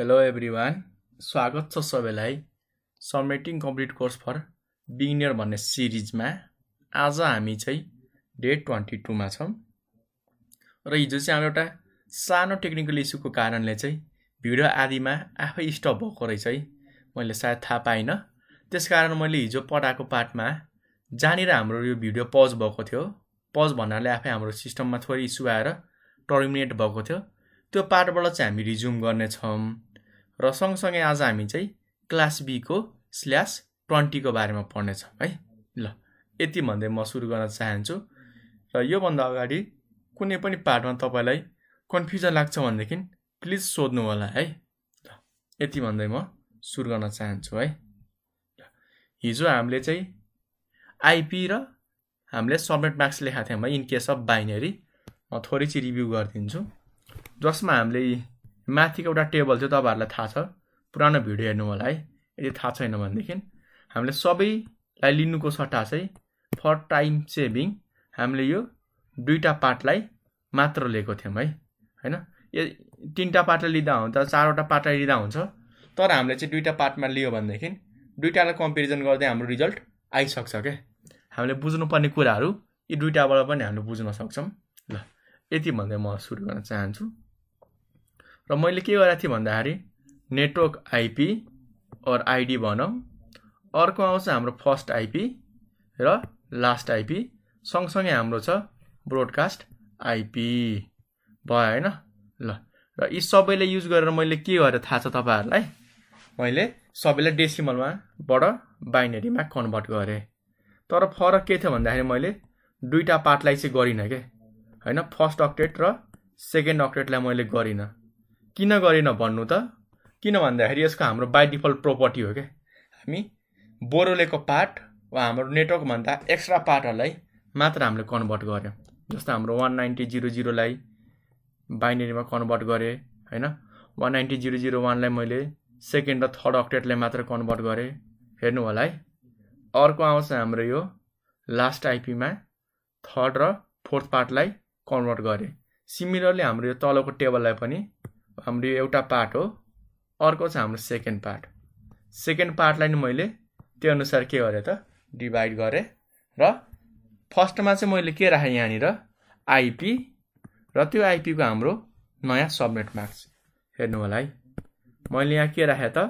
hello every स्वागत छ सबैलाई subnetting complete course for beginner भन्ने सिरिजमा आज हामी चाहिँ डे ट्वेन्टी टूमा छौँ र हिजो चाहिँ हाम्रो एउटा सानो टेक्निकल इस्युको कारणले चाहिँ भिडियो आदिमा आफै स्टप भएको रहेछ है मैले सायद थाहा पाइनँ त्यस कारण मैले हिजो पढाएको पार्टमा जहाँनिर हाम्रो यो भिडियो पज भएको थियो पज भन्नाले आफै हाम्रो सिस्टममा थोरै इस्यु आएर टर्मिनेट भएको थियो त्यो पार्टबाट चाहिँ हामी रिज्युम गर्नेछौँ र सँगसँगै आज हामी चाहिँ क्लास बीको स्ल्यास ट्वेन्टीको बारेमा पढ्नेछौँ है ल यति भन्दै म सुरु गर्न चाहन्छु र योभन्दा अगाडि कुनै पनि पार्टमा तपाईँलाई कन्फ्युजन लाग्छ भनेदेखि प्लिज सोध्नु होला है ल यति भन्दै म सुरु गर्न चाहन्छु है हिजो हामीले चाहिँ आइपी र हामीले सबमिट मार्क्स लेखाएको थियौँ है इन केस अफ बाइनेरी म थोरै चाहिँ रिभ्यू गरिदिन्छु जसमा हामीले माथिको एउटा टेबल थियो तपाईँहरूलाई थाहा छ पुरानो भिडियो हेर्नु होला है यदि थाहा छैन भनेदेखि हामीले सबैलाई लिनुको सट्टा चाहिँ फर टाइम सेभिङ हामीले यो दुईवटा पार्टलाई मात्र लिएको थियौँ है होइन यो तिनवटा पार्टलाई लिँदा हुन्छ चारवटा पार्टलाई लिँदा हुन्छ तर हामीले चाहिँ दुईवटा पार्टमा लियो भनेदेखि दुईवटालाई कम्पेरिजन गर्दै हाम्रो रिजल्ट आइसक्छ क्या हामीले बुझ्नुपर्ने कुराहरू यी दुइटाबाट पनि हामीले बुझ्न सक्छौँ ल यति भन्दै म सुरु गर्न चाहन्छु र मैले के गरेको थिएँ भन्दाखेरि नेटवर्क आइपी अर आइडी भनौँ अर्को आउँछ हाम्रो फर्स्ट आइपी र लास्ट आइपी सँगसँगै हाम्रो छ ब्रोडकास्ट आइपी भयो होइन ल र यी सबैले युज गरेर मैले के गरेर थाहा छ तपाईँहरूलाई मैले सबैलाई डेसिमलमाबाट बाइनेरीमा कन्भर्ट गरेँ तर फरक के थियो भन्दाखेरि मैले दुईवटा पार्टलाई चाहिँ गरिनँ के होइन फर्स्ट अक्टेट र सेकेन्ड अक्टेटलाई मैले गरिनँ किन गरेन भन्नु त किन भन्दाखेरि यसको हाम्रो बाई डिफल्ट प्रोपर्टी हो क्या हामी बोरोलेको पार्ट वा हाम्रो नेटवर्कभन्दा एक्स्ट्रा पार्टहरूलाई मात्र हामीले कन्भर्ट गऱ्यौँ जस्तो हाम्रो वान नाइन्टी जिरो जिरोलाई बाइनेरीमा कन्भर्ट गरेँ होइन वान नाइन्टी जिरो जिरो वानलाई मैले सेकेन्ड र थर्ड अक्टेटलाई मात्र कन्भर्ट गरेँ हेर्नु होला है अर्को आउँछ हाम्रो यो लास्ट आइपीमा थर्ड र फोर्थ पार्टलाई कन्भर्ट गरेँ सिमिलरली हाम्रो यो तलको टेबललाई पनि हाम्रो यो एउटा पार्ट हो अर्को चाहिँ हाम्रो सेकेन्ड पार्ट सेकेन्ड पार्टलाई नै मैले त्यो अनुसार के गरेँ त डिभाइड गरेँ र फर्स्टमा चाहिँ मैले के राखेँ यहाँनिर आइपी र त्यो आइपीको हाम्रो नयाँ सबनेट मार्क्स हेर्नु होला है मैले यहाँ के राखेँ त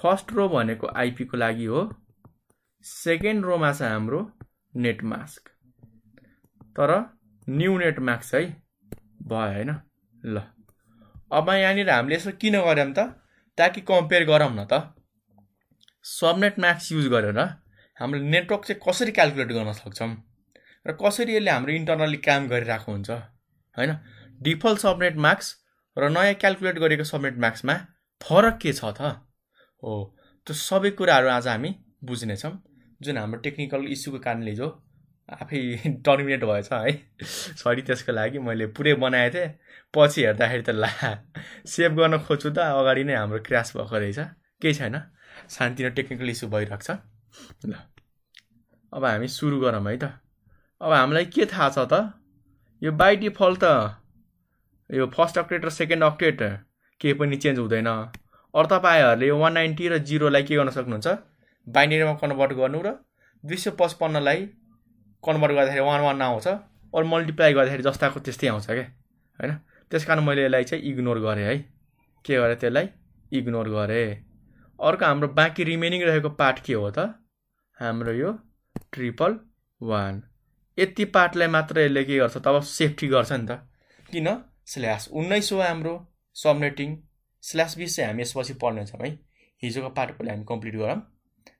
फर्स्ट रो भनेको आइपीको लागि हो सेकेन्ड रोमा चाहिँ हाम्रो नेट मास्क तर न्यू नेट मास्क है भयो होइन ल अब यहाँनिर हामीले यसो किन गऱ्यौँ त ताकि कम्पेयर गरौँ न त सबनेट म्याक्स युज गरेर हाम्रो नेटवर्क चाहिँ कसरी क्यालकुलेट गर्न सक्छौँ र कसरी यसले हाम्रो इन्टरनल्ली काम गरिरहेको हुन्छ होइन डिफल्ट सबनेट मार्क्स र नयाँ क्यालकुलेट गरेको सबनेट मार्क्समा फरक के छ त हो त्यो सबै कुराहरू आज हामी बुझ्नेछौँ जुन हाम्रो टेक्निकल इस्युको कारणले हिजो आफै टर्मिनेट भएछ है सरी त्यसको लागि मैले पुरै बनाएको थिएँ पछि हेर्दाखेरि त ला सेभ गर्न खोज्छु त अगाडि नै हाम्रो क्रास भएको रहेछ केही छैन शान्ति टेक्निकल इस्यु भइरहेको छ ल अब हामी सुरु गरौँ है त अब हामीलाई के थाहा छ त यो बाई डिफल्ट त यो फर्स्ट अपडेट र सेकेन्ड अपडेट केही पनि चेन्ज हुँदैन अरू तपाईँहरूले यो वान नाइन्टी र जिरोलाई के गर्न सक्नुहुन्छ बाइनेरीमा कन्भर्ट गर्नु र दुई सय पचपन्नलाई कन्भर्ट गर्दाखेरि वान वान आउँछ अरू मल्टिप्लाई गर्दाखेरि जस्ताको त्यस्तै आउँछ क्या होइन त्यस कारण मैले यसलाई चाहिँ इग्नोर गरेँ है के गरेँ त्यसलाई इग्नोर गरेँ अर्को हाम्रो बाँकी रिमेनिङ रहेको पार्ट के हो त हाम्रो यो ट्रिपल वान यति पार्टलाई मात्र यसले के गर्छ तब सेफ्टी गर्छ नि त किन स्ल्यास उन्नाइस हो हाम्रो सबनेटिङ स्ल्यास बिस चाहिँ हामी यसपछि पढ्नेछौँ है हिजोको पार्ट पहिला हामी कम्प्लिट गरौँ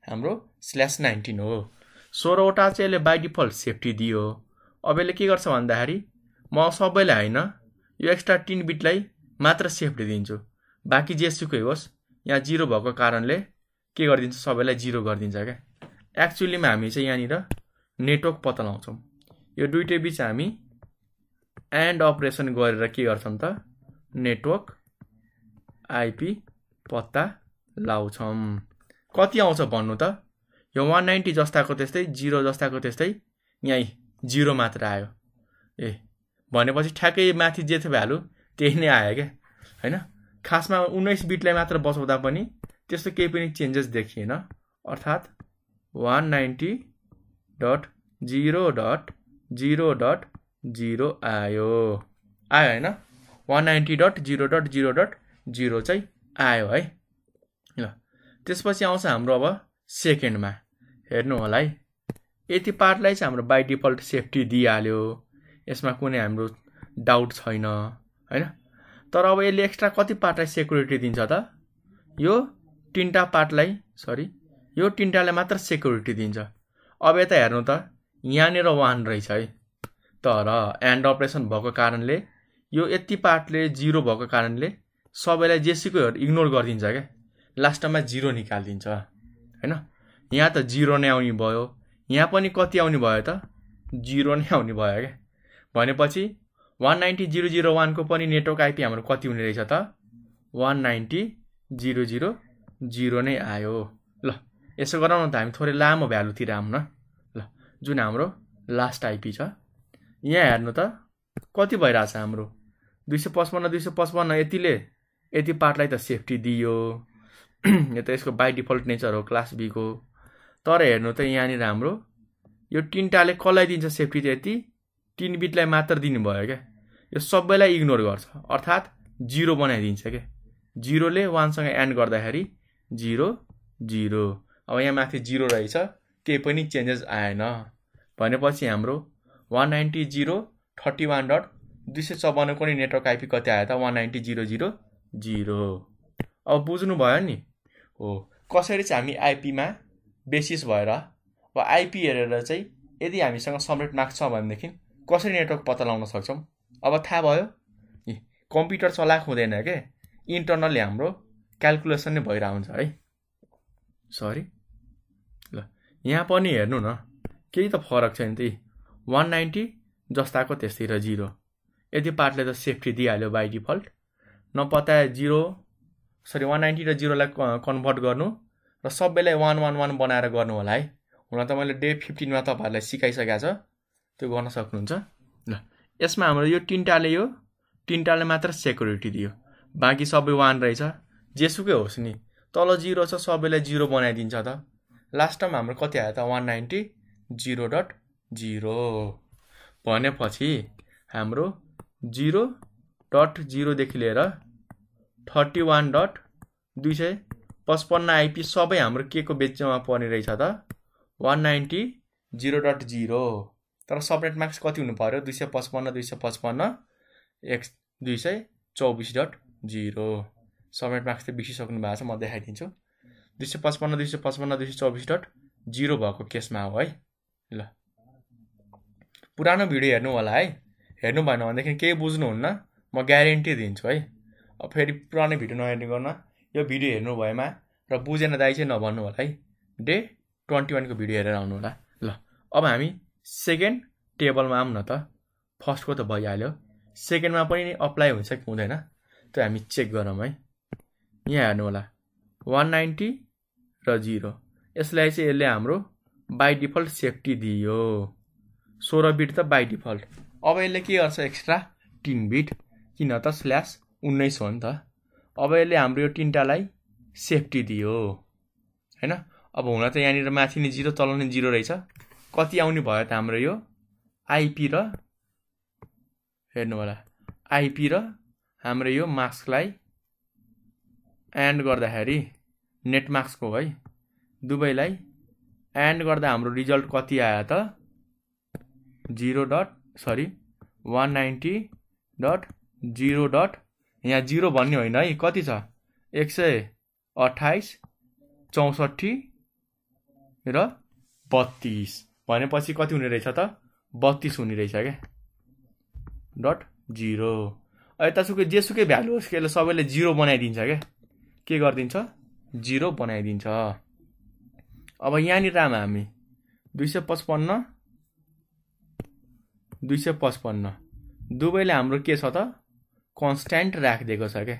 हाम्रो स्ल्यास नाइन्टिन हो सोह्रवटा चाहिँ यसले बाई डिफल्ट सेफ्टी दियो अब यसले के गर्छ भन्दाखेरि म सबैलाई होइन यो एक्स्ट्रा टिन बिटलाई मात्र सेफ्टी दिन्छु बाँकी जेसुकै होस् यहाँ जिरो भएको कारणले के गरिदिन्छ सबैलाई जिरो गरिदिन्छ क्या एक्चुअलीमा हामी चाहिँ यहाँनिर नेटवर्क पत्ता लगाउँछौँ यो दुइटै बिच हामी एन्ड अपरेसन गरेर के गर्छौँ त नेटवर्क आइपी पत्ता लाउँछौँ कति आउँछ भन्नु त यो वान नाइन्टी जस्ताको त्यस्तै जिरो जस्ताको त्यस्तै यहीँ जिरो मात्र आयो ए भनेपछि ठ्याक्कै माथि जे थियो भ्यालु त्यही नै आयो क्या होइन खासमा उन्नाइस बिटलाई मात्र बचाउँदा पनि त्यस्तो केही पनि चेन्जेस देखिएन अर्थात् one ninety dot zero dot zero dot zero आयो आयो होइन one ninety dot zero dot zero dot zero चाहिँ आयो है ल त्यसपछि आउँछ हाम्रो अब सेकेन्डमा हेर्नु होला है यति पार्टलाई चाहिँ हाम्रो बाई डिफल्ट सेफ्टी दिइहाल्यो यसमा कुनै हाम्रो डाउट छैन होइन तर अब यसले एक्स्ट्रा कति पार्टलाई सेक्युरिटी दिन्छ त यो तिनवटा पार्टलाई सरी यो तिनवटालाई मात्र सेक्युरिटी दिन्छ अब यता हेर्नु त यहाँनिर वान रहेछ है तर एन्ड अपरेसन भएको कारणले यो यति पार्टले जिरो भएको कारणले सबैलाई जेसीकोहरू इग्नोर गरिदिन्छ क्या लास्टमा जिरो निकालिदिन्छ होइन यहाँ त जिरो नै आउने भयो यहाँ पनि कति आउने भयो त जिरो नै आउने भयो क्या भनेपछि वान नाइन्टी जिरो जिरो वानको पनि नेटवर्क आइपी हाम्रो कति हुने रहेछ त one ninety zero zero zero नै आयो ल यसो गरौँ न त हामी थोरै लामो भ्यालुतिर आउँ न ल जुन हाम्रो लास्ट आइपी छ यहाँ हेर्नु त कति भइरहेछ हाम्रो दुई सय पचपन्न दुई सय पचपन्न यतिले यति पार्टलाई त सेफ्टी दियो यो त यसको बाई डिफल्ट नेचर हो क्लास बीको तर हेर्नु त यहाँनिर हाम्रो यो तिनवटाले कसलाई दिन्छ सेफ्टी चाहिँ यति तिन बिटलाई मात्र दिनुभयो क्या यो सबैलाई इग्नोर गर्छ अर्थात् जिरो बनाइदिन्छ क्या जिरोले वानसँग एन्ड गर्दाखेरि जिरो जिरो अब यहाँ माथि जिरो रहेछ केही पनि चेन्जेस आएन भनेपछि हाम्रो one ninety zero thirty one dot दुई सय चौवन्नको नि नेटवर्क आइपी कति आयो त one ninety zero zero zero अब बुझ्नुभयो नि हो कसरी चाहिँ हामी आइपीमा बेसिस भएर वा आइपी हेरेर चाहिँ यदि हामीसँग सम्रेट छ भनेदेखि कसरी नेटवर्क पत्ता लगाउन सक्छौँ अब थाहा भयो कम्प्युटर चलाएको हुँदैन के इन्टर्नल्ली हाम्रो क्यालकुलेसन नै भइरहेको हुन्छ है सरी ल यहाँ पनि हेर्नु न केही त फरक छैन त्यही वान नाइन्टी जस्ताको त्यस्तै र जिरो यति पार्टले त सेफ्टी दिइहाल्यो बाई डिफल्ट नपताए जिरो सरी वान नाइन्टी र जिरोलाई कन्भर्ट गर्नु र सबैलाई वान वान वान बनाएर गर्नु होला है हुन त मैले डे फिफ्टिनमा तपाईँहरूलाई सिकाइसकेको छ त्यो गर्न सक्नुहुन्छ ल यसमा हाम्रो यो तिनवटाले यो तिनवटाले मात्र सेक्युरिटी दियो बाँकी सबै वान रहेछ जेसुकै होस् नि तल जिरो छ सबैलाई जिरो बनाइदिन्छ त लास्ट टाइम हाम्रो कति आयो त one ninety zero dot zero भनेपछि हाम्रो जिरो डट जिरोदेखि लिएर थर्टी वान डट दुई सय पचपन्न आइपी सबै हाम्रो के को बेचमा पर्ने रहेछ त one ninety zero dot zero तर सबनेट मार्क्स कति हुनु पऱ्यो दुई सय पचपन्न दुई सय पचपन्न एक्स दुई सय चौबिस डट जिरो सबनेट मार्क्स त बिर्सिसक्नु भएको छ म देखाइदिन्छु दुई सय पचपन्न दुई सय पचपन्न दुई सय चौबिस डट जिरो भएको केसमा हो है ल पुरानो भिडियो हेर्नु होला है हेर्नु भएन भनेदेखि केही बुझ्नुहुन्न म ग्यारेन्टी दिन्छु है फेरि पुरानै भिडियो नहेर्ने गर्न यो भिडियो हेर्नु भएमा र बुझेन दाइ चाहिँ नभन्नु होला है डे ट्वेन्टी वानको भिडियो हेरेर आउनु होला ल अब हामी सेकेन्ड टेबलमा आऊँ न त फर्स्टको त भइहाल्यो सेकेन्डमा पनि अप्लाई हुन्छ कि हुँदैन त्यो हामी चेक गरौँ है यहाँ हेर्नु होला वान नाइन्टी र जिरो यसलाई चाहिँ यसले हाम्रो बाई डिफल्ट सेफ्टी दियो सोह्र बिट त बाई डिफल्ट अब यसले के गर्छ एक्स्ट्रा तिन बिट किन त स्ल्यास उन्नाइस हो नि त अब यसले हाम्रो यो तिनवटालाई सेफ्टी दियो होइन अब हुन त यहाँनिर माथि नै जिरो तल नै जिरो रहेछ कति आउने भयो त हाम्रो यो आइपी र हेर्नु होला आइपी र हाम्रो यो मार्क्सलाई एन्ड गर्दाखेरि नेट मार्क्सको है दुबईलाई एन्ड गर्दा हाम्रो रिजल्ट कति आयो त zero dot sorry one ninety dot zero dot यहाँ जिरो भन्ने होइन है कति छ एक सय अठाइस चौसठी र बत्तिस भनेपछि कति हुने रहेछ त बत्तिस हुने रहेछ क्या डट जिरो यतासुकै जेसुकै भ्यालु होस् यसले सबैले जिरो बनाइदिन्छ क्या के गरिदिन्छ जिरो बनाइदिन्छ अब यहाँनिर आमा हामी दुई सय पचपन्न दुई सय पचपन्न दुवैले हाम्रो के छ त कन्सट्यान्ट राखिदिएको छ क्या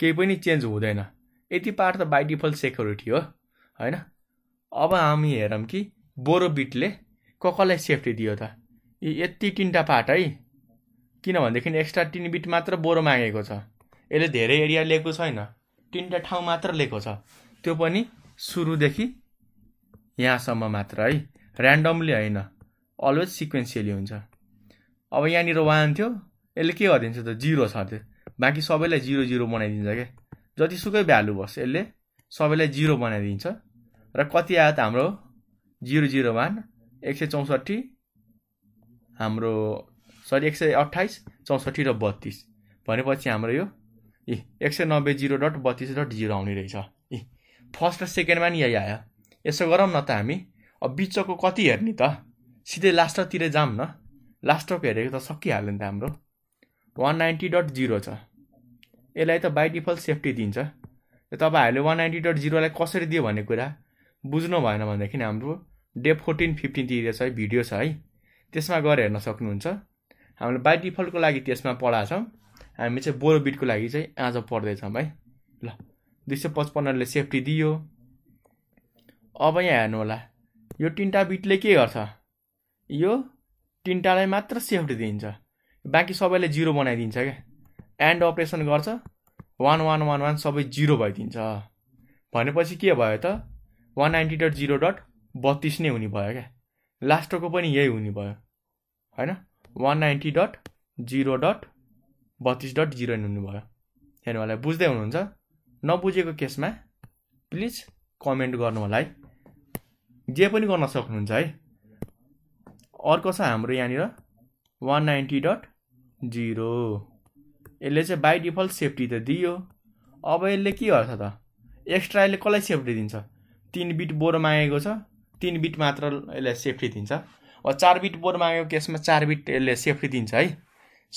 केही पनि चेन्ज हुँदैन यति पार्ट त बाई डिफल्ट सेक्युरिटी हो होइन अब हामी हेरौँ कि बोरोबिटले क कसलाई सेफ्टी दियो त यति तिनवटा पार्ट है किनभनेदेखि एक्स्ट्रा तिन बिट मात्र बोरो मागेको छ यसले धेरै एरिया लिएको छैन तिनवटा ठाउँ मात्र लिएको छ त्यो पनि सुरुदेखि यहाँसम्म मात्र है ऱ्यान्डमली होइन अलवेज सिक्वेन्सियली हुन्छ अब यहाँनिर वान थियो यसले के गरिदिन्छ त जिरो त्यो बाँकी सबैलाई जिरो जिरो बनाइदिन्छ क्या जतिसुकै भ्यालु भयो यसले सबैलाई जिरो बनाइदिन्छ र कति आयो त हाम्रो जिरो जिरो वान एक सय चौसठी हाम्रो सरी एक सय अट्ठाइस चौसठी र बत्तिस भनेपछि हाम्रो यो ए एक सय नब्बे जिरो डट बत्तिस डट जिरो आउने रहेछ ए फर्स्ट र सेकेन्डमा नि यही आयो यसो गरौँ न त हामी अब बिचको कति हेर्ने त सिधै लास्टतिर जाऊँ न लास्टरको हेरेको त सकिहाल्यो नि त हाम्रो वान नाइन्टी डट जिरो छ यसलाई त बाई डिफल्ट सेफ्टी दिन्छ तपाईँहरूले वान नाइन्टी डट जिरोलाई कसरी दियो भन्ने कुरा बुझ्नु भएन भनेदेखि हाम्रो डे फोर्टिन फिफ्टिनतिर छ है भिडियो छ है त्यसमा गएर हेर्न सक्नुहुन्छ हामीले बाई डिफल्टको लागि त्यसमा पढाएको छौँ हामी चाहिँ बोरो बिटको लागि चाहिँ आज पढ्दैछौँ है ल दुई सय पचपन्नले सेफ्टी दियो अब यहाँ हेर्नु होला यो तिनवटा बिटले के गर्छ यो तिनवटालाई मात्र सेफ्टी दिन्छ बाँकी सबैले जिरो बनाइदिन्छ क्या एन्ड अपरेसन गर्छ वान वान वान वान सबै जिरो भइदिन्छ भनेपछि के भयो त one ninety dot zero dot बत्तिस नै हुने भयो क्या लास्टको पनि यही हुने भयो होइन one ninety dot zero dot बत्तिस डट जिरो हुनुभयो होला बुझ्दै हुनुहुन्छ नबुझेको केसमा प्लिज कमेन्ट गर्नु होला है जे पनि गर्न सक्नुहुन्छ है अर्को छ हाम्रो यहाँनिर वान नाइन्टी डट जिरो यसले चाहिँ बाई डिफल्ट सेफ्टी त दियो अब यसले के गर्छ त एक्स्ट्रा यसले कसलाई सेफ्टी दिन्छ तिन बिट बोर मागेको छ तिन बिट मात्र यसलाई सेफ्टी दिन्छ अब चार बिट बोर मागेको केसमा चार बिट यसले सेफ्टी दिन्छ है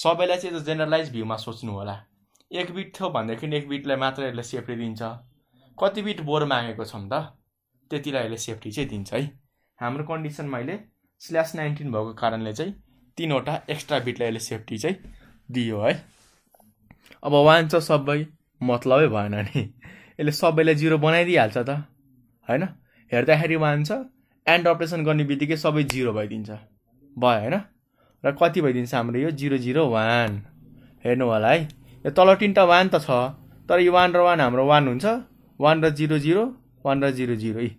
सबैलाई चाहिँ जेनरलाइज भ्यूमा सोच्नु होला एक बिट थियो भनेदेखि एक बिटलाई मात्र यसले सेफ्टी दिन्छ कति बिट बोर मागेको नि त त्यतिलाई यसले सेफ्टी चाहिँ दिन्छ है हाम्रो कन्डिसनमा अहिले स्ल्यास नाइन्टिन भएको कारणले चाहिँ तिनवटा एक्स्ट्रा बिटलाई यसले सेफ्टी चाहिँ दियो है अब वान छ सबै मतलबै भएन नि यसले सबैलाई जिरो बनाइदिइहाल्छ त होइन हेर्दाखेरि वान छ एन्ड अपरेसन गर्ने बित्तिकै सबै जिरो भइदिन्छ भयो होइन र कति भइदिन्छ हाम्रो यो जिरो जिरो वान हेर्नु होला है यो तल तिनवटा वान त छ तर यो वान र वान हाम्रो वान हुन्छ वान र जिरो जिरो वान र जिरो जिरो है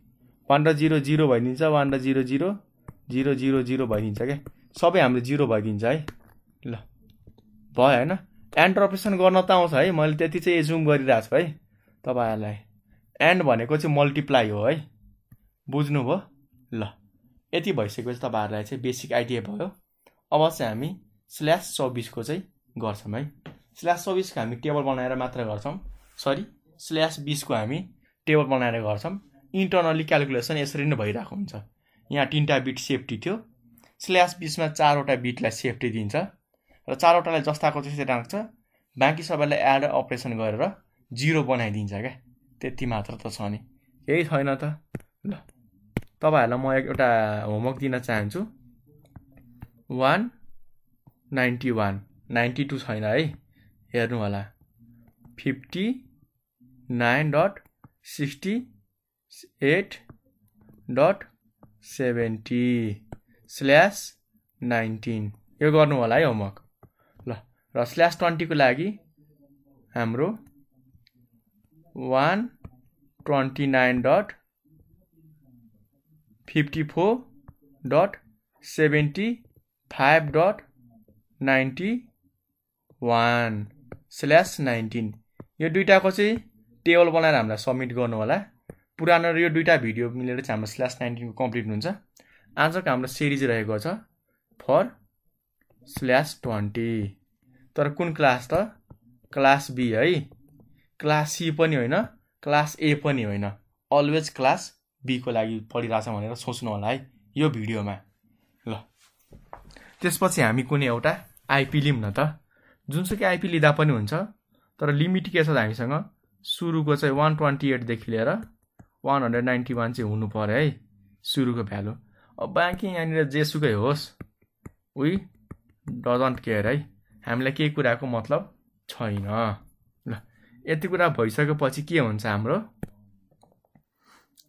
वान र जिरो जिरो भइदिन्छ वान र zero zero zero zero zero भइदिन्छ क्या सबै हाम्रो जिरो भइदिन्छ है ल भयो होइन एन्ड अपरेसन गर्न त आउँछ है मैले त्यति चाहिँ एज्युम गरिरहेको छु है तपाईँहरूलाई एन्ड भनेको चाहिँ मल्टिप्लाई हो है बुझ्नुभयो ल यति भइसकेपछि तपाईँहरूलाई चाहिँ बेसिक आइडिया भयो अब चाहिँ हामी स्ल्यास चौबिसको चाहिँ गर्छौँ है स्ल्यास चौबिसको हामी टेबल बनाएर मात्र गर्छौँ सरी स्ल्यास बिसको हामी टेबल बनाएर गर्छौँ इन्टर्नली क्यालकुलेसन यसरी नै भइरहेको हुन्छ यहाँ तिनवटा बिट सेफ्टी थियो स्ल्यास बिचमा चारवटा बिटलाई सेफ्टी दिन्छ र चारवटालाई जस्ताको त्यस्तै राख्छ बाँकी सबैलाई एड अपरेसन गरेर जिरो बनाइदिन्छ क्या त्यति मात्र त छ नि केही छैन त ल तपाईँहरूलाई म एउटा होमवर्क दिन चाहन्छु one ninety one ninety two छैन है हेर्नु होला fifty nine dot sixty eight dot seventy slash nineteen यो गर्नु होला है होमवर्क ल र स्ल्यास ट्वेन्टीको लागि हाम्रो one twenty nine dot fifty four dot seventy five dot ninety one slash nineteen यो दुइटाको चाहिँ टेबल बनाएर हामीलाई सब्मिट गर्नु होला पुरानो यो दुइटा भिडियो मिलेर चाहिँ हाम्रो स्ल्यास नाइन्टिनको कम्प्लिट हुन्छ आजको हाम्रो सिरिज रहेको छ फर स्ल्यास ट्वेन्टी तर कुन क्लास त क्लास बी है क्लास सी पनि होइन क्लास ए पनि होइन अलवेज क्लास बीको लागि पढिरहेछ भनेर सोच्नु होला है यो भिडियोमा ल त्यसपछि हामी कुनै एउटा आइपी लिउँ न त जुन जुनसुकै आइपी लिँदा पनि हुन्छ तर लिमिट के छ त हामीसँग सुरुको चाहिँ वान ट्वेन्टी एटदेखि लिएर वान हन्ड्रेड नाइन्टी वान चाहिँ हुनु पऱ्यो है सुरुको भ्यालु अब बाँकी यहाँनिर जेसुकै होस् वी डजन्ट केयर है हामीलाई केही कुराको मतलब छैन ल यति कुरा भइसकेपछि के हुन्छ हाम्रो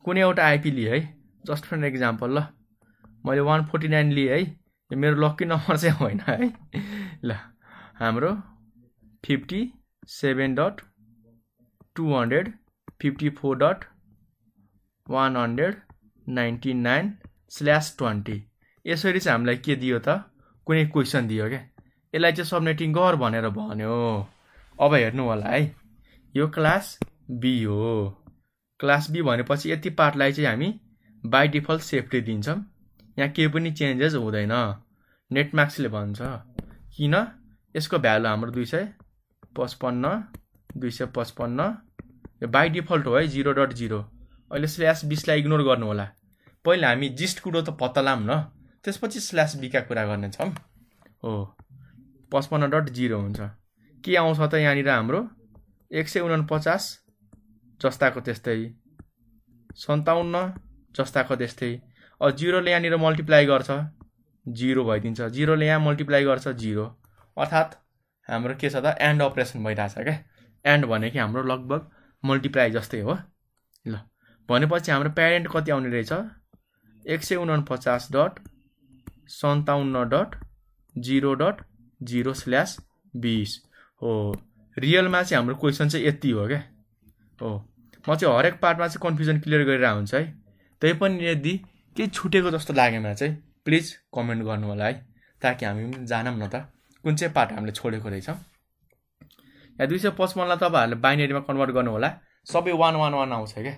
कुनै एउटा आइपी लिएँ है जस्ट फर एक्जाम्पल ल मैले वान फोर्टी नाइन लिएँ है यो मेरो लक्की नम्बर चाहिँ होइन है ल हाम्रो fifty seven dot two hundred fifty four dot one hundred ninety nine slash twenty यसरी चाहिँ हामीलाई के दियो त कुनै क्वेसन दियो क्या यसलाई चाहिँ सबनेटिङ गर भनेर भन्यो अब हेर्नु होला है यो क्लास बी हो क्लास बी भनेपछि यति पार्टलाई चाहिँ हामी बाई डिफल्ट सेफ्टी दिन्छौँ यहाँ केही पनि चेन्जेस हुँदैन नेटमार्क्सले भन्छ किन यसको भ्यालु हाम्रो दुई सय पचपन्न दुई सय पचपन्न यो बाई डिफल्ट हो है जिरो डट जिरो अहिले स्ल्यास बिसलाई इग्नोर गर्नु होला पहिला हामी जिस्ट कुरो त पत्ता लाम न त्यसपछि स्ल्यास बीका कुरा गर्नेछौँ हो पचपन्न डट जिरो हुन्छ के आउँछ त यहाँनिर हाम्रो एक सय उना पचास जस्ताको त्यस्तै सन्ताउन्न जस्ताको त्यस्तै अब जिरोले यहाँनिर मल्टिप्लाई गर्छ जिरो भइदिन्छ जिरोले यहाँ मल्टिप्लाई गर्छ जिरो अर्थात् हाम्रो के छ त एन्ड अपरेसन भइरहेछ क्या एन्ड भने कि हाम्रो लगभग मल्टिप्लाई जस्तै हो ल भनेपछि हाम्रो प्यारेन्ट कति आउने रहेछ एक सय उनपचास डट सन्ताउन्न dot zero dot zero slash बिस हो रियलमा चाहिँ हाम्रो क्वेसन चाहिँ यति हो क्या हो म चाहिँ हरेक पार्टमा चाहिँ कन्फ्युजन क्लियर गरेर हुन्छ है त्यही पनि यदि केही छुटेको जस्तो लागेमा चाहिँ प्लिज कमेन्ट गर्नु होला है ताकि हामी पनि जानौँ न त कुन चाहिँ पार्ट हामीले छोडेको रहेछ या दुई सय पचपन्नलाई तपाईँहरूले बाइनेरीमा कन्भर्ट गर्नु होला सबै वान वान वान आउँछ क्या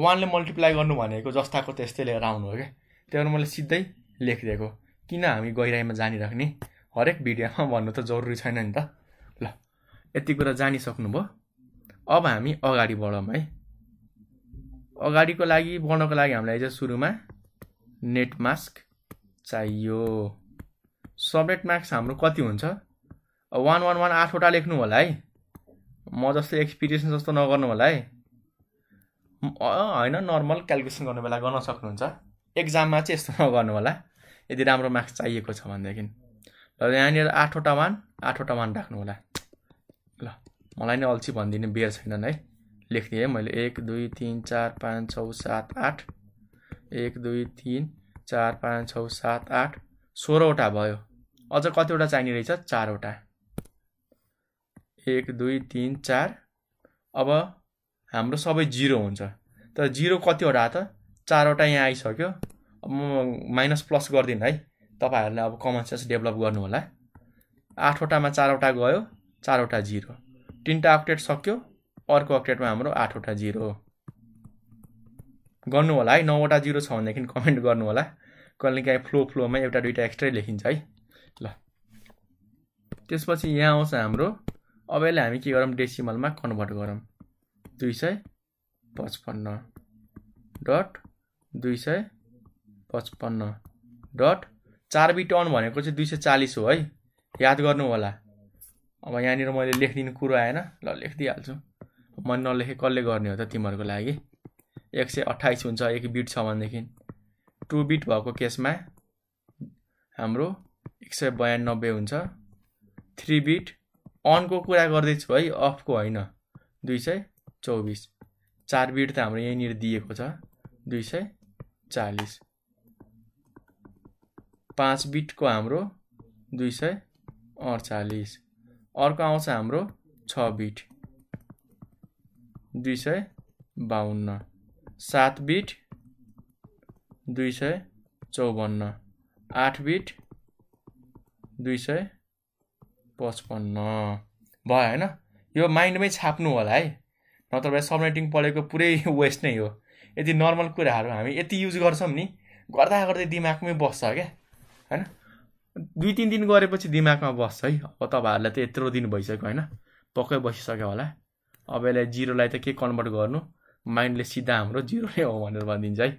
वानले मल्टिप्लाई गर्नु भनेको जस्ताको त्यस्तै लिएर आउनु हो क्या त्यही भएर मैले सिधै लेखिदिएको किन हामी गहिराइमा जानिराख्ने हरेक भिडियोमा भन्नु त जरुरी छैन नि त ल यति कुरा जानिसक्नुभयो अब हामी अगाडि बढौँ है अगाडिको लागि बढ्नको लागि हामीलाई चाहिँ सुरुमा नेट मास्क चाहियो सबनेट मास्क हाम्रो कति हुन्छ वान वान वान आठवटा लेख्नु होला है म जस्तो एक्सपिरियन्स जस्तो नगर्नु होला है होइन नर्मल क्यालकुलेसन गर्ने बेला गर्न सक्नुहुन्छ एक्जाममा चाहिँ यस्तो नगर्नु होला यदि राम्रो मार्क्स चाहिएको छ भनेदेखि ल यहाँनिर आठवटा वान आठवटा वान राख्नु होला ल मलाई नै अल्छी भनिदिने बेर छैनन् है लेख्ने है मैले एक दुई तिन चार पाँच छ सात आठ एक दुई तिन चार पाँच छ सात आठ सोह्रवटा भयो अझ कतिवटा चाहिने रहेछ चारवटा एक दुई तिन चार अब हाम्रो सबै जिरो हुन्छ तर जिरो कतिवटा त चारवटा यहाँ आइसक्यो म माइनस प्लस गरिदिनु है तपाईँहरूले अब कमन सेन्स डेभलप गर्नु होला आठवटामा चारवटा गयो चारवटा जिरो तिनवटा अपडेट सक्यो अर्को अपडेटमा हाम्रो आठवटा जिरो गर्नु होला है नौवटा जिरो छ भनेदेखि कमेन्ट गर्नु होला काहीँ फ्लो फ्लोमा एउटा दुइटा एक्स्ट्रै लेखिन्छ है ल त्यसपछि यहाँ आउँछ हाम्रो अब यसलाई हामी के गरौँ डेसिमलमा कन्भर्ट गरौँ दुई सय पचपन्न डट दुई सय पचपन्न डट चार बिट अन भनेको चाहिँ दुई सय चालिस हो है याद गर्नु होला अब यहाँनिर मैले लेखिदिनु कुरो आएन ल लेखिदिइहाल्छु मैले नलेखेँ कसले गर्ने हो त तिमीहरूको लागि एक सय अट्ठाइस हुन्छ एक बिट छ भनेदेखि टु बिट भएको केसमा हाम्रो एक सय बयानब्बे हुन्छ थ्री बिट अनको कुरा गर्दैछु है अफको होइन दुई सय चौबिस चार बिट त हाम्रो यहीँनिर दिएको छ दुई सय चालिस पाँच बिटको हाम्रो दुई सय अडचालिस अर्को आउँछ हाम्रो छ बिट दुई सय बाहन्न सात बिट दुई सय चौवन्न आठ बिट दुई सय पचपन्न भयो होइन यो माइन्डमै छाप्नु होला है नत्र सबमिटिङ पढेको पुरै वेस्ट नै हो यति नर्मल कुराहरू हामी यति युज गर्छौँ नि गर्दा गर्दै दिमागमै बस्छ क्या होइन दुई तिन दिन गरेपछि दिमागमा बस्छ है अब तपाईँहरूलाई त यत्रो दिन भइसक्यो होइन पक्कै बसिसक्यो होला अब यसलाई जिरोलाई त के कन्भर्ट गर्नु माइन्डले सिधा हाम्रो जिरो नै हो भनेर भनिदिन्छ है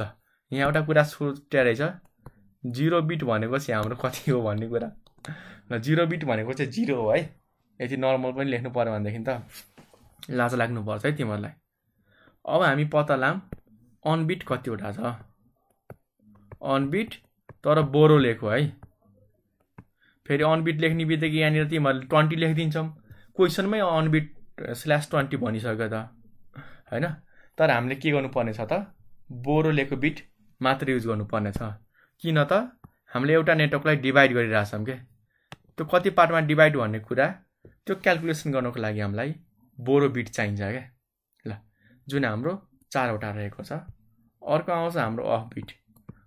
ल यहाँ एउटा कुरा छुट्या रहेछ जिरो बिट भनेको चाहिँ हाम्रो कति हो भन्ने कुरा ल जिरो बिट भनेको चाहिँ जिरो हो है यति नर्मल पनि लेख्नु पऱ्यो भनेदेखि त लाज लाग्नुपर्छ है तिमीहरूलाई अब हामी पत्ता लाम अनबिट कतिवटा छ अनबिट तर बोरो लेखो है फेरि अनबिट लेख्ने बित्तिकै यहाँनिर तिमीहरूले ट्वेन्टी लेखिदिन्छौँ क्वेसनमै अनबिट स्ल्यास ट्वेन्टी भनिसक्यो त होइन तर हामीले के गर्नुपर्ने छ त बोरो लेखो बिट मात्र युज गर्नुपर्ने छ किन त हामीले एउटा नेटवर्कलाई डिभाइड गरिरहेछौँ के त्यो कति पार्टमा डिभाइड भन्ने कुरा त्यो क्यालकुलेसन गर्नको लागि हामीलाई बोरो बिट चाहिन्छ क्या ल जुन हाम्रो चारवटा रहेको छ अर्को आउँछ हाम्रो अफ बिट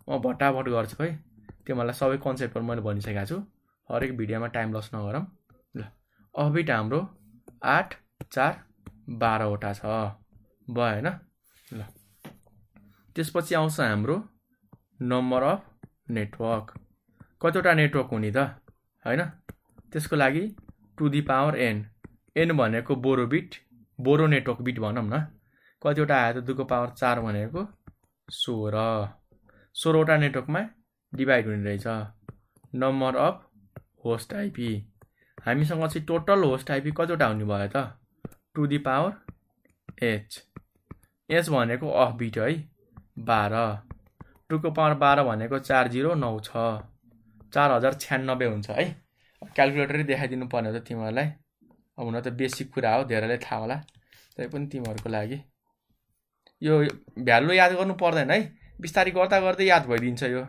म भट्टाभट गर्छु है त्यो मलाई सबै कन्सेप्टहरू मैले भनिसकेको छु हरेक भिडियोमा टाइम लस नगरौँ ल अफ बिट हाम्रो आठ चार बाह्रवटा छ भयो होइन ल त्यसपछि आउँछ हाम्रो नम्बर अफ नेटवर्क कतिवटा नेटवर्क हुने त होइन त्यसको लागि to the power N N भनेको borrow bit borrow network bit भनौँ न कतिवटा आयो त दुको पावर चार भनेको सोह्र सोह्रवटा नेटवर्कमा डिभाइड हुने रहेछ नम्बर अफ होस्ट आइपी हामीसँग चाहिँ टोटल होस्ट आइपी कतिवटा हुने भयो त to the power H H भनेको अफ बिट है बाह्र टुको पावर बाह्र भनेको चार जिरो नौ छ चार हजार छ्यानब्बे हुन्छ है क्यालकुलेटरै देखाइदिनु पर्ने त तिमीहरूलाई अब हुन त बेसिक कुरा हो धेरैलाई थाहा होला तै पनि तिमीहरूको लागि यो भ्यालु याद गर्नु पर्दैन है बिस्तारै गर्दा गर्दै याद भइदिन्छ यो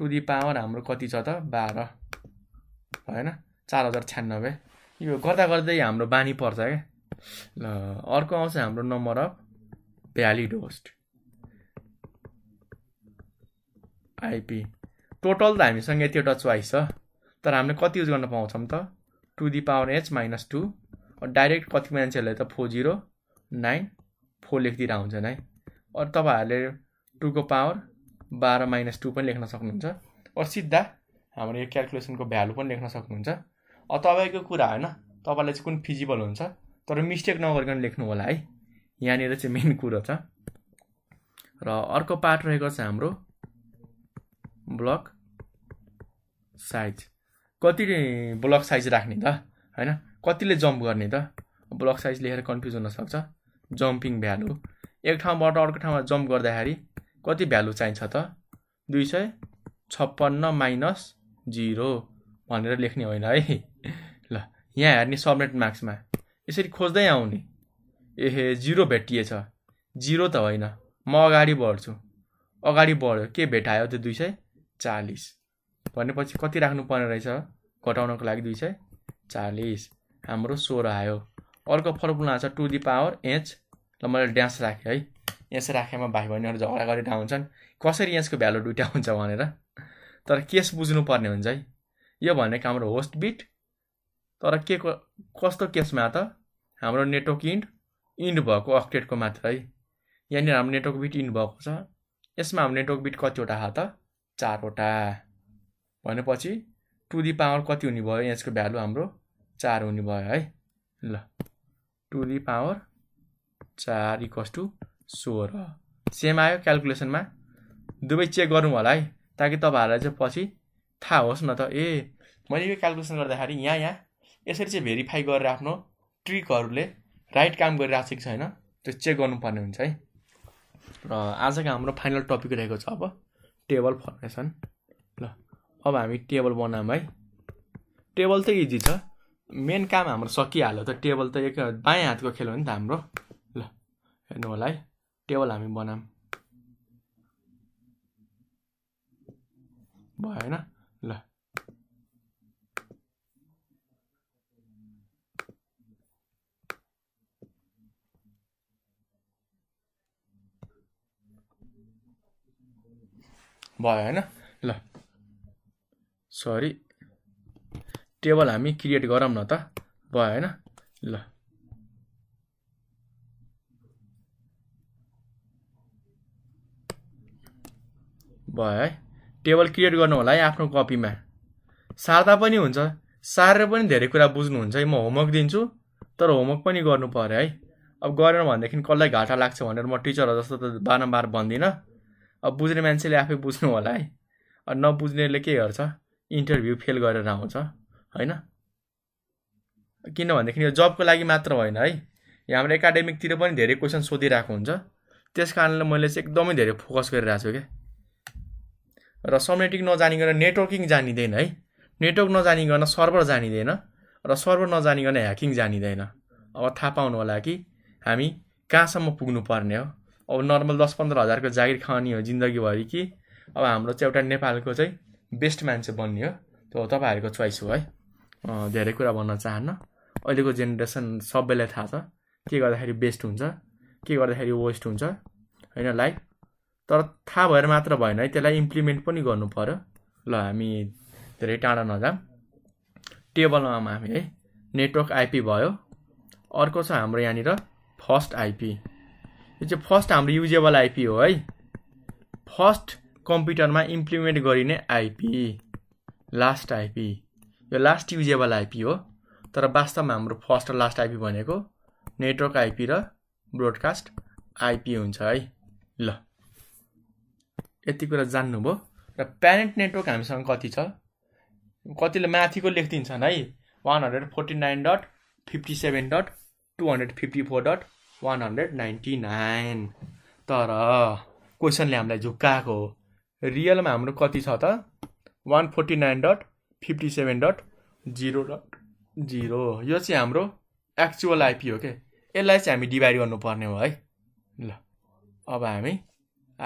टु दि पावर हाम्रो कति छ त बाह्र भएन चार हजार छ्यानब्बे यो गर्दा गर्दै हाम्रो बानी पर्छ क्या ल अर्को आउँछ हाम्रो number of valid host IP total त हामीसँग यतिवटा चोइस छ तर हामीले कति युज गर्न पाउँछौँ त to the power H minus two direct कति मान्छेहरूले त फोर जिरो नाइन फोर लेखिदिएर हुन्छन् है अरू तपाईँहरूले टूको पावर बाह्र माइनस टू पनि लेख्न सक्नुहुन्छ अरू सिधा हाम्रो यो क्यालकुलेसनको भ्यालु पनि लेख्न सक्नुहुन्छ अब तपाईँको कुरा होइन तपाईँलाई चाहिँ कुन फिजिबल हुन्छ तर मिस्टेक नगरिकन लेख्नु होला है यहाँनिर चाहिँ मेन कुरो छ र अर्को पार्ट रहेको छ हाम्रो ब्लक साइज कति ब्लक साइज राख्ने त होइन कतिले जम्प गर्ने त ब्लक साइज लेखेर कन्फ्युज हुनसक्छ जम्पिङ भ्यालु एक ठाउँबाट अर्को ठाउँमा जम्प गर्दाखेरि कति भ्यालु चाहिन्छ त दुई सय छप्पन्न माइनस जिरो भनेर लेख्ने होइन है ल यहाँ हेर्ने सबनेट मार्क्समा यसरी खोज्दै आउने एहे जिरो भेटिएछ जिरो त होइन म अगाडि बढ्छु अगाडि बढ्यो के भेटायो त्यो दुई सय चालिस भनेपछि कति राख्नु पर्ने रहेछ घटाउनको लागि दुई सय चालिस हाम्रो सोह्र आयो अर्को फर्मुला छ टु दि पावर एच ल मैले ड्यास राखेँ है एच राखेमा भाइ बहिनीहरू झगडा गरेर हुन्छन् कसरी एचको भ्यालु दुइटा हुन्छ भनेर तर केस बुझ्नुपर्ने हुन्छ है यो भनेको हाम्रो होस्ट बिट तर के कस्तो केसमा त हाम्रो नेटवर्क इन्ड इन्ड भएको अक्टेटको मात्र है यहाँनिर हाम्रो नेटवर्क बिट इन्ड भएको छ यसमा हाम्रो नेटवर्क बिट कतिवटा छ त चारवटा भनेपछि टु दि पावर कति हुने भयो एचको भ्यालु हाम्रो चार हुने भयो है ल टु दि पावर चार इक्वस टु सोह्र सेम आयो क्यालकुलेसनमा दुवै चेक गर्नु होला है ताकि तपाईँहरूलाई चाहिँ पछि थाहा होस् न त ए मैले यो क्यालकुलेसन गर्दाखेरि यहाँ यहाँ यसरी चाहिँ भेरिफाई गरेर आफ्नो ट्रिकहरूले राइट काम गरिरहेको छ कि छैन त्यो चेक गर्नुपर्ने हुन्छ है र आजको हाम्रो फाइनल टपिक रहेको छ अब टेबल फर्मेसन ल अब हामी टेबल बनाऊँ है टेबल चाहिँ इजी छ मेन काम हाम्रो सकिहाल्यो त टेबल त एक बायाँ हातको खेल हो नि त हाम्रो ल हेर्नु होला है टेबल हामी बनाऊँ भयो होइन ल भयो होइन ल सरी टेबल हामी क्रिएट गरौँ न त भयो होइन ल भयो है टेबल क्रिएट गर्नु होला है आफ्नो कपीमा सार्दा पनि हुन्छ सारेर पनि धेरै कुरा बुझ्नुहुन्छ है म होमवर्क दिन्छु तर होमवर्क पनि गर्नु पऱ्यो है अब गरेन भनेदेखि कसलाई घाटा लाग्छ भनेर म टिचरहरू जस्तो त बारम्बार भन्दिनँ अब बुझ्ने मान्छेले आफै बुझ्नु होला है नबुझ्नेले के गर्छ इन्टरभ्यू फेल गरेर आउँछ होइन किनभनेदेखि यो जबको लागि मात्र होइन है यहाँ हाम्रो एकाडेमिकतिर पनि धेरै क्वेसन सोधिरहेको हुन्छ त्यस कारणले मैले चाहिँ एकदमै धेरै फोकस गरिरहेको छु क्या र समेटिक नजानिकन नेटवर्किङ जानिँदैन है नेटवर्क नजानिकन सर्भर जानिँदैन र सर्भर नजानिकन ह्याकिङ जानिँदैन अब थाहा पाउनु होला कि हामी कहाँसम्म पर्ने हो अब नर्मल दस पन्ध्र हजारको जागिर खाने हो जिन्दगीभरि कि अब हाम्रो चाहिँ एउटा नेपालको चाहिँ बेस्ट मान्छे बन्ने हो त्यो तपाईँहरूको चोइस हो है धेरै कुरा भन्न चाहन्न अहिलेको जेनेरेसन सबैलाई थाहा छ के गर्दाखेरि बेस्ट हुन्छ के गर्दाखेरि वेस्ट हुन्छ होइन लाइक तर थाहा भएर मात्र भएन है त्यसलाई इम्प्लिमेन्ट पनि गर्नु पऱ्यो ल हामी धेरै टाढा नजाम टेबलमा हामी है नेटवर्क आइपी भयो अर्को छ हाम्रो यहाँनिर फर्स्ट आइपी यो चाहिँ फर्स्ट हाम्रो युजेबल आइपी हो है फर्स्ट कम्प्युटरमा इम्प्लिमेन्ट गरिने आइपी लास्ट आइपी यो लास्ट युजेबल आइपी हो तर वास्तवमा हाम्रो फर्स्ट र लास्ट आइपी भनेको नेटवर्क आइपी र ब्रोडकास्ट आइपी हुन्छ है ल यति कुरा जान्नुभयो र प्यारेन्ट नेटवर्क हामीसँग कति छ कतिले माथिको लेखिदिन्छन् है one hundred forty nine dot fifty seven dot two hundred fifty four dot one hundred ninety nine तर क्वेसनले हामीलाई झुक्काएको हो रियलमा हाम्रो कति छ त one forty nine dot fifty seven dot zero dot zero यो चाहिँ हाम्रो एक्चुअल आइपी हो क्या यसलाई चाहिँ हामी डिभाइड गर्नुपर्ने हो है ल अब हामी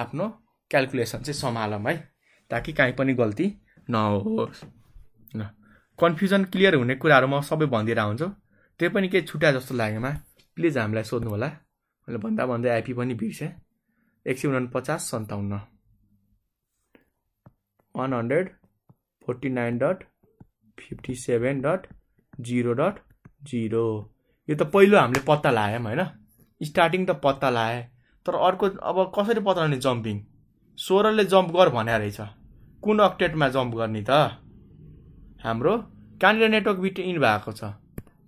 आफ्नो क्यालकुलेसन चाहिँ सम्हालौँ है ताकि काहीँ पनि गल्ती नहोस् ल कन्फ्युजन क्लियर हुने कुराहरू म सबै भनिदिएर हुन्छु त्यो पनि केही छुट्या जस्तो लागेमा प्लिज हामीलाई सोध्नु होला मैले भन्दा भन्दै आइपी पनि बिर्सेँ एक सय उना पचास सन्ताउन्न one hundred forty nine dot fifty seven dot zero dot zero यो त पहिलो हामीले पत्ता लगायौँ होइन स्टार्टिङ त पत्ता लगाएँ तर अर्को अब कसरी पत्ता लगाउने जम्पिङ सोह्रले जम्प गर भन्या रहेछ कुन अपडेटमा जम्प गर्ने त हाम्रो कहाँनिर नेटवर्क बिट इन भएको छ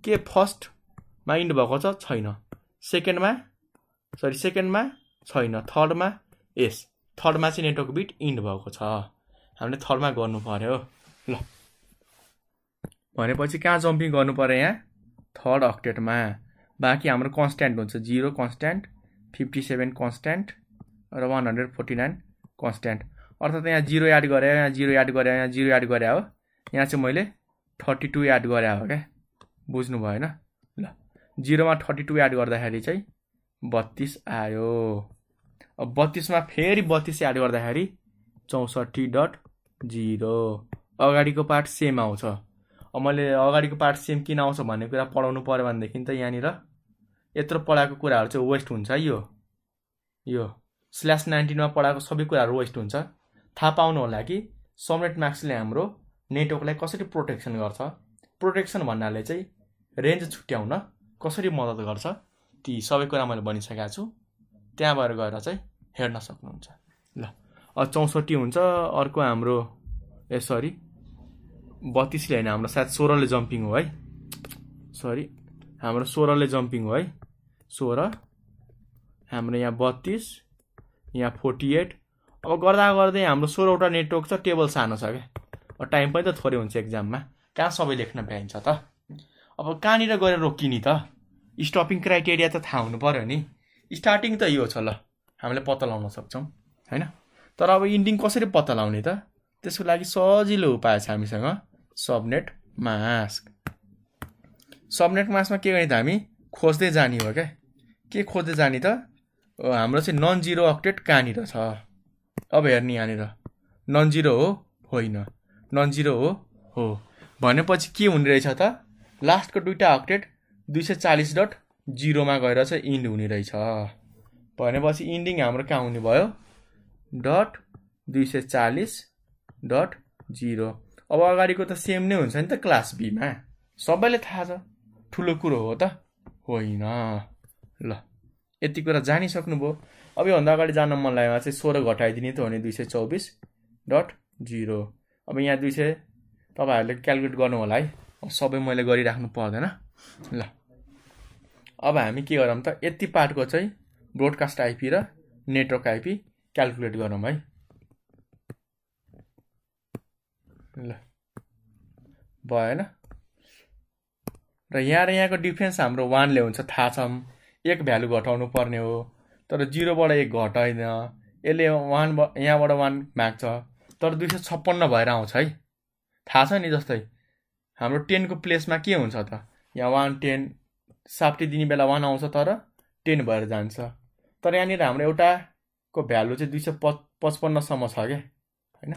के फर्स्टमा इन भएको छ छैन सेकेन्डमा सरी सेकेन्डमा छैन थर्डमा यस थर्डमा चाहिँ नेटवर्क बिट इन्ड भएको छ हामीले थरमा गर्नु पऱ्यो ल भनेपछि कहाँ जम्पिङ गर्नु पऱ्यो यहाँ थर्ड अक्टेटमा बाँकी हाम्रो कन्सट्यान्ट हुन्छ zero constant fifty seven constant र one hundred forty nine constant अर्थात् यहाँ जिरो एड गरे यहाँ जिरो एड गरे यहाँ जिरो एड गरे हो यहाँ चाहिँ मैले थर्टी टू एड गरे हो क्या बुझ्नु भएन ल जिरोमा थर्टी टू एड गर्दाखेरि चाहिँ बत्तिस आयो अब बत्तिसमा फेरि बत्तिस एड गर्दाखेरि चौसठी डट जिरो अगाडिको पार्ट सेम आउँछ अब मैले अगाडिको पार्ट सेम किन आउँछ भन्ने कुरा पढाउनु पऱ्यो भनेदेखि त यहाँनिर यत्रो पढाएको कुराहरू चाहिँ वेस्ट हुन्छ यो यो स्ल्यास नाइन्टिनमा पढाएको सबै कुराहरू वेस्ट हुन्छ थाहा पाउनु होला कि सम्रेट मार्क्सले हाम्रो नेटवर्कलाई कसरी प्रोटेक्सन गर्छ प्रोटेक्सन भन्नाले चाहिँ रेन्ज छुट्याउन कसरी मद्दत गर्छ ती सबै कुरा मैले भनिसकेको छु त्यहाँ त्यहाँबाट गएर चाहिँ हेर्न सक्नुहुन्छ ल चौसठी हुन्छ अर्को हाम्रो ए सरी बत्तिसले होइन हाम्रो सायद सोह्रले जम्पिङ हो है सरी हाम्रो सोह्रले जम्पिङ हो है सोह्र हाम्रो यहाँ बत्तिस यहाँ फोर्टी एट अब गर्दा गर्दै हाम्रो सोह्रवटा नेटवर्क छ टेबल सानो छ क्या टाइम पनि त थोरै हुन्छ एक्जाममा कहाँ सबै लेख्न भ्याइन्छ त अब कहाँनिर गएर रोकिने त स्टपिङ क्राइटेरिया त थाहा हुनु पऱ्यो नि स्टार्टिङ त यो छ ल हामीले पत्ता लगाउन सक्छौँ होइन तर अब इन्डिङ कसरी पत्ता लाउने त त्यसको लागि सजिलो उपाय छ हामीसँग सबनेट मास्क सबनेट मास्कमा के गर्ने त हामी खोज्दै जाने हो क्या के खोज्दै जाने त हाम्रो चाहिँ नन जिरो अपडेट कहाँनिर छ अब हेर्ने यहाँनिर नन जिरो हो होइन नन जिरो हो हो भनेपछि के हुने रहेछ त लास्टको दुइटा अपडेट दुई सय चालिस डट जिरोमा गएर चाहिँ इन्ड हुने रहेछ भनेपछि इन्डिङ हाम्रो कहाँ हुने भयो डट दुई सय चालिस डट जिरो अब अगाडिको त सेम नै हुन्छ नि त क्लास बीमा सबैले थाहा छ ठुलो कुरो हो त होइन ल यति कुरा जानिसक्नुभयो अब योभन्दा अगाडि जान मन लागेमा चाहिँ सोह्र घटाइदिने त हो नि दुई सय चौबिस डट जिरो अब यहाँ दुई सय तपाईँहरूले क्यालकुलेट गर्नु होला है सबै मैले गरिराख्नु पर्दैन ल अब हामी के गरौँ त यति पार्टको चाहिँ ब्रोडकास्ट आइपी र नेटवर्क आइपी क्यालकुलेट गरौँ है ल भएन र यहाँ र यहाँको डिफ्रेन्स हाम्रो वानले हुन्छ थाहा छ एक भ्यालु घटाउनु पर्ने हो तर जिरोबाट एक घटाइन यसले वान यहाँबाट वान माग्छ तर दुई सय छप्पन्न भएर आउँछ है थाहा छ नि जस्तै हाम्रो टेनको प्लेसमा के हुन्छ त यहाँ वान टेन साप्टी दिने बेला वान आउँछ तर टेन भएर जान्छ तर यहाँनिर हाम्रो एउटा को भ्यालु चाहिँ दुई सय पचपन्नसम्म छ क्या होइन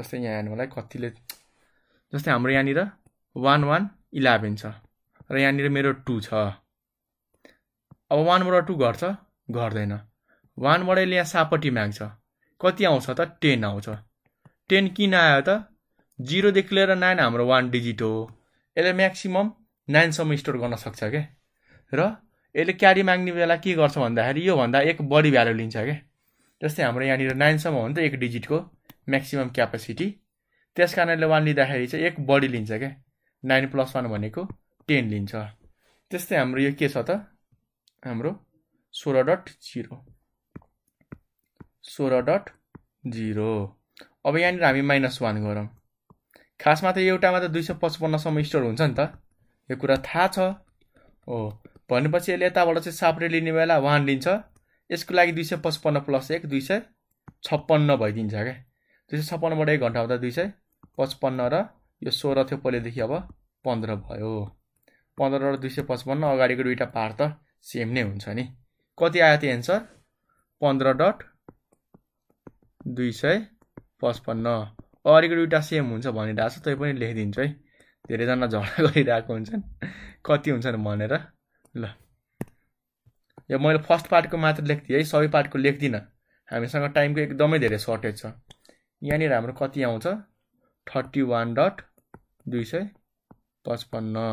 जस्तै यहाँ हेर्नुलाई कतिले जस्तै हाम्रो यहाँनिर वान वान इलेभेन छ र यहाँनिर मेरो टू छ अब वानबाट टु घट्छ घट्दैन वानबाट यसले यहाँ सापट्टि माग्छ कति आउँछ त टेन आउँछ टेन किन आयो त जिरोदेखि लिएर नाइन हाम्रो वान डिजिट हो यसले म्याक्सिमम् नाइनसम्म स्टोर गर्न सक्छ क्या र यसले क्यारी माग्ने बेला के गर्छ भन्दाखेरि योभन्दा एक बढी भ्यालु लिन्छ क्या जस्तै हाम्रो यहाँनिर नाइनसम्म हो नि त एक डिजिटको म्याक्सिमम् क्यापेसिटी त्यस कारणले वान लिँदाखेरि चाहिँ एक बडी लिन्छ क्या नाइन प्लस वान भनेको टेन लिन्छ त्यस्तै हाम्रो यो के छ त हाम्रो सोह्र डट जिरो सोह्र डट जिरो अब यहाँनिर हामी माइनस वान गरौँ खासमा त एउटामा त दुई सय पचपन्नसम्म स्टोर हुन्छ नि त यो कुरा थाहा छ हो भनेपछि यसले यताबाट चाहिँ साप्रे लिने बेला वान लिन्छ यसको लागि दुई सय पचपन्न प्लस एक दुई सय छप्पन्न भइदिन्छ क्या दुई सय छप्पन्नबाट एक घन्टा आउँदा दुई सय पचपन्न र यो सोह्र थियो पहिलेदेखि अब पन्ध्र भयो पन्ध्र र दुई सय पचपन्न अगाडिको दुईवटा पार त सेम नै हुन्छ नि कति आयो त्यो एन्सर पन्ध्र डट दुई सय पचपन्न अगाडिको दुईवटा सेम हुन्छ भनिरहेको छ तै पनि लेखिदिन्छु है धेरैजना झगडा गरिरहेको हुन्छन् कति हुन्छन् भनेर ल यो मैले फर्स्ट पार्टको मात्र लेख्थेँ है सबै पार्टको लेख्दिनँ हामीसँग टाइमको एकदमै धेरै सर्टेज छ यहाँनिर हाम्रो कति आउँछ थर्टी वान डट दुई सय पचपन्न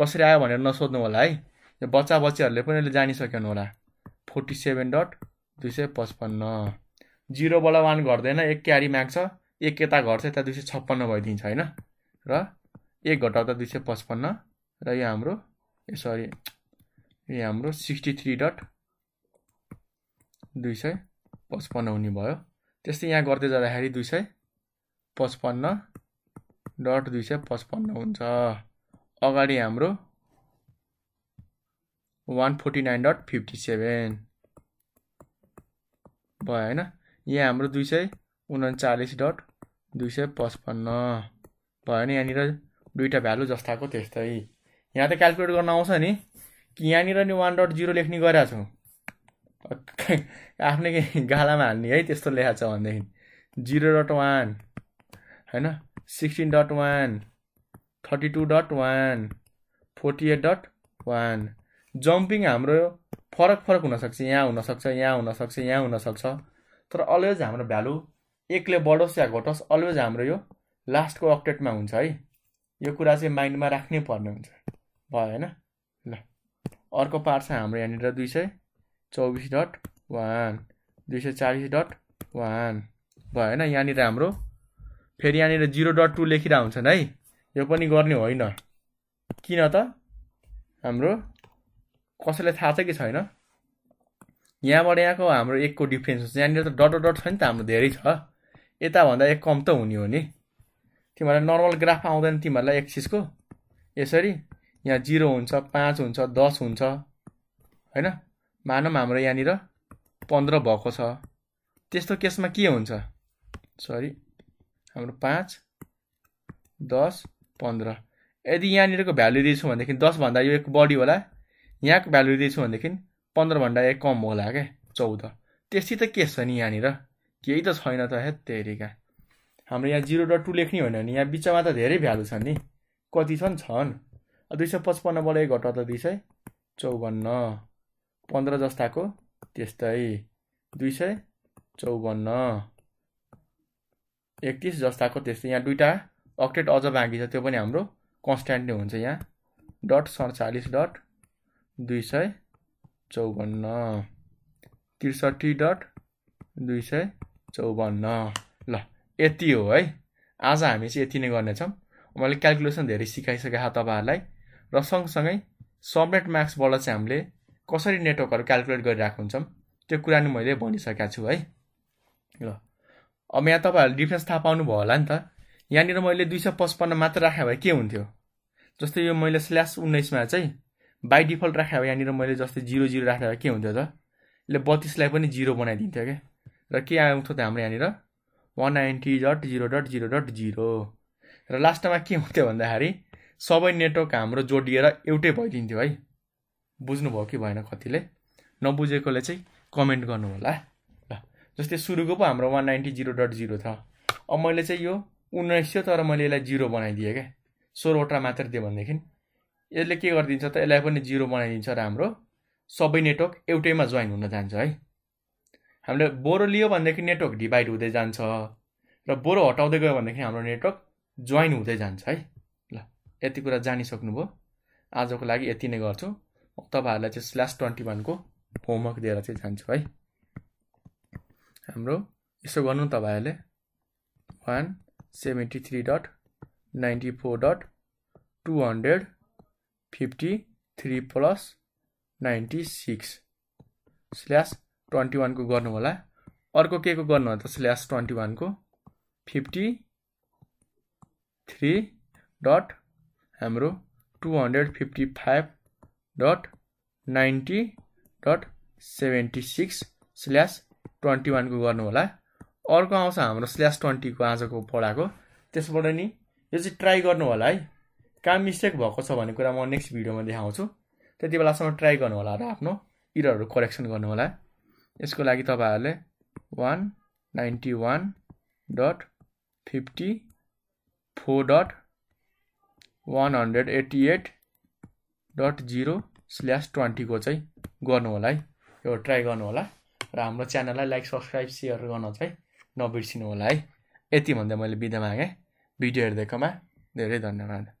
कसरी आयो भनेर नसोध्नु होला है यो बच्चा बच्चीहरूले पनि अहिले जानिसकेन होला फोर्टी सेभेन डट दुई सय पचपन्न जिरोबाट वान घट्दैन एक क्यारी माग्छ एक यता घट्छ यता दुई सय छप्पन्न भइदिन्छ होइन र एक घटाउँदा दुई सय पचपन्न र यो हाम्रो सरी ए हाम्रो सिक्सटी थ्री डट दुई सय पचपन्न हुने भयो त्यस्तै यहाँ गर्दै जाँदाखेरि दुई सय पचपन्न डट दुई सय पचपन्न हुन्छ अगाडि हाम्रो one forty nine dot fifty seven भयो होइन यहाँ हाम्रो दुई सय उन्चालिस डट दुई सय पचपन्न भयो नि यहाँनिर दुईवटा भ्यालु जस्ताको त्यस्तै यहाँ त क्यालकुलेट गर्न आउँछ नि यहाँनिर नि वान डट जिरो लेख्ने गरेका छौँ आफ्नै गालामा हाल्ने है त्यस्तो लेखा छ भनेदेखि जिरो डट वान होइन sixteen dot one thirty two dot one forty eight dot one jumping हाम्रो फरक फरक हुनसक्छ यहाँ हुनसक्छ यहाँ हुनसक्छ यहाँ हुनसक्छ तर अलवेज हाम्रो भ्यालु एकले बढोस् या घटोस् अलवेज हाम्रो यो लास्टको अपडेटमा हुन्छ है यो कुरा चाहिँ माइन्डमा राख्नै पर्ने हुन्छ भयो होइन अर्को पार्ट छ हाम्रो यहाँनिर दुई सय चौबिस डट वान दुई सय चालिस डट वान भयो होइन यहाँनिर हाम्रो फेरि यहाँनिर जिरो डट टू लेखिरहेको हुन्छन् है यो पनि गर्ने होइन किन त हाम्रो कसैलाई थाहा छ कि छैन यहाँबाट यहाँको हाम्रो एकको डिफ्रेन्स हुन्छ यहाँनिर त डट डट छ नि त हाम्रो धेरै छ यताभन्दा एक कम त हुने हो नि तिमीहरूलाई नर्मल ग्राफ आउँदैन तिमीहरूलाई एक्सिसको यसरी यहाँ जिरो हुन्छ पाँच हुन्छ दस हुन्छ होइन मानौँ हाम्रो यहाँनिर पन्ध्र भएको छ त्यस्तो केसमा के हुन्छ सरी हाम्रो पाँच दस पन्ध्र यदि यहाँनिरको भ्यालु दिएछु भनेदेखि दसभन्दा यो एक बढी होला यहाँको भ्यालु दिएछु भनेदेखि पन्ध्रभन्दा एक कम होला क्या चौध त्यस्तै त केस छ नि यहाँनिर केही त छैन त हे तेरिका हाम्रो यहाँ जिरो डट टू लेख्ने होइन भने यहाँ बिचमा त धेरै भ्यालु छन् नि कति छन् छन् दुई सय पचपन्नबाट एक घटाउँदा त दुई सय चौवन्न पन्ध्र जस्ताको त्यस्तै दुई सय चौवन्न एकतिस जस्ताको त्यस्तै यहाँ दुईवटा अक्टेट अझ बाँकी छ त्यो पनि हाम्रो कन्सट्यान्ट नै हुन्छ यहाँ डट सडचालिस डट दुई सय चौवन्न त्रिसठी डट दुई सय चौवन्न ल यति हो है आज हामी चाहिँ यति नै गर्नेछौँ मैले क्यालकुलेसन धेरै सिकाइसकेको छ तपाईँहरूलाई र सँगसँगै सबनेट म्याक्सबाट चाहिँ हामीले कसरी नेटवर्कहरू क्यालकुलेट गरिरहेको हुन्छौँ त्यो कुरा नि मैले भनिसकेको छु है ल अब यहाँ तपाईँहरूले डिफ्रेन्स थाहा पाउनु भयो होला नि त यहाँनिर मैले दुई सय पचपन्न मात्र राखेँ भए के हुन्थ्यो जस्तै यो मैले स्ल्यास उन्नाइसमा चाहिँ बाई डिफल्ट राखेँ भए यहाँनिर मैले जस्तै जिरो जिरो राखेँ भए के हुन्थ्यो त यसले बत्तिसलाई पनि जिरो बनाइदिन्थ्यो क्या र के आउँथ्यो त हाम्रो यहाँनिर one ninety dot zero dot zero dot zero र लास्टमा के हुन्थ्यो भन्दाखेरि सबै नेटवर्क हाम्रो जोडिएर एउटै भइदिन्थ्यो है बुझ्नुभयो कि भएन कतिले नबुझेकोले चाहिँ कमेन्ट गर्नु होला ल जस्तै सुरुको पो हाम्रो one ninety zero dot zero छ अब मैले चाहिँ यो उन्नाइस थियो तर मैले यसलाई जिरो बनाइदिएँ क्या सोह्रवटा मात्र दिएँ भनेदेखि यसले के गरिदिन्छ त यसलाई पनि जिरो बनाइदिन्छ र हाम्रो सबै नेटवर्क एउटैमा जोइन हुन जान्छ है हामीले बोरो लियो भनेदेखि नेटवर्क डिभाइड हुँदै जान्छ र बोरो हटाउँदै गयो भनेदेखि हाम्रो नेटवर्क जोइन हुँदै जान्छ है यति कुरा जानिसक्नुभयो आजको लागि यति नै गर्छु तपाईँहरूलाई चाहिँ स्ल्यास ट्वेन्टी वानको होमवर्क दिएर चाहिँ जान्छु है हाम्रो यसो गर्नु तपाईँहरूले one seventy three dot ninety four dot two hundred fifty three plus ninety six slash twenty वानको गर्नु होला अर्को के को गर्नु होला त स्ल्यास ट्वेन्टी वानको फिफ्टी थ्री डट हाम्रो two hundred fifty five dot ninety dot seventy six slash twenty वानको गर्नु होला अर्को आउँछ हाम्रो स्ल्यास ट्वेन्टीको आजको पढाएको त्यसबाट नि यो चाहिँ ट्राई गर्नु होला है कहाँ मिस्टेक भएको छ भन्ने कुरा म नेक्स्ट भिडियोमा देखाउँछु त्यति बेलासम्म ट्राई गर्नु होला र आफ्नो इरहरू करेक्सन गर्नु होला यसको लागि तपाईँहरूले one ninety one dot fifty four dot one hundred eighty eight dot zero slash ट्वेन्टीको चाहिँ गर्नु होला है यो ट्राई गर्नु होला र हाम्रो च्यानललाई लाइक सब्सक्राइब सेयर गर्न चाहिँ नबिर्सिनु होला है यति भन्दा मैले बिदा मागेँ भिडियो हेरिदिएकोमा धेरै धन्यवाद